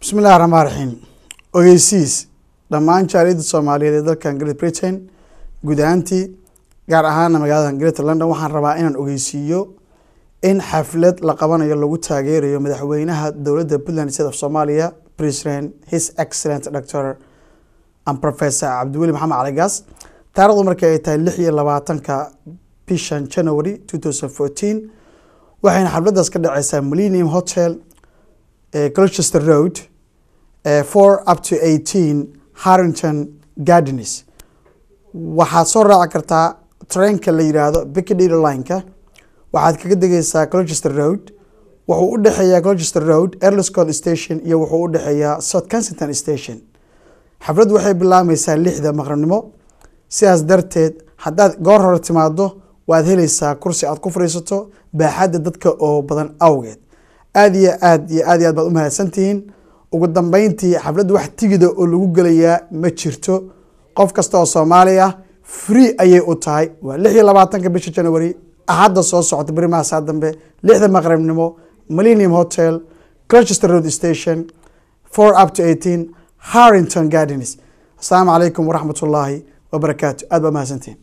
bismillahi raxmaan raxiim ogeysiis dhammaan jaaliyadda soomaaliyeed ee dalkan great britain guud ahaantii gaar ahaana magaalada greater london waxaan rabaa inaan ogeysiiyo in xaflad la qabanayo lagu taageerayo madaxweynaha dowladda puntland state of soomaaliya president his excellent doctor and professor cabdiweli maxamed caligaas taarikhdu marka ay tahay lix iyo labaatanka bishan january two thousand fourteen waxayna xafladdaas ka dhaceysaa millennium hotel uh, Colchester Road, uh, 4 up to 18 Harrington Gardens. waxaad soo raaci kartaa trainka la yidhaahdo Piccadilly lineka waxaad kaga degaysaa Colchester Road wuxuu u dhexeeyaa Colchester Road Erliscon Station iyo wuxuu u dhexeeyaa South Kensington Station xafladu waxay bilaabmaysaa lixda maqribnimo sidaas darteed haddaad goor hore timaado waad helaysaa kursi aad ku fadhiisato baaxadda dadka oo badan awgeed aada iyo aad iyo aad iyo aad baad umahadsantihiin ugu dambeyntii xaflad wax tigida oo lagu gelayaa ma jirto qof kasta oo soomaali ah free ayay u tahay waa lix iyo labaatanka bisha january ahadda soo socota beri maasaa dambe lixda maqribnimo millennium hotel crchester road station four up to eighteen harrington gardens assalaamu calaykum waraxmatullaahi ullaahi wabarakaatu aad baad mahadsantihiin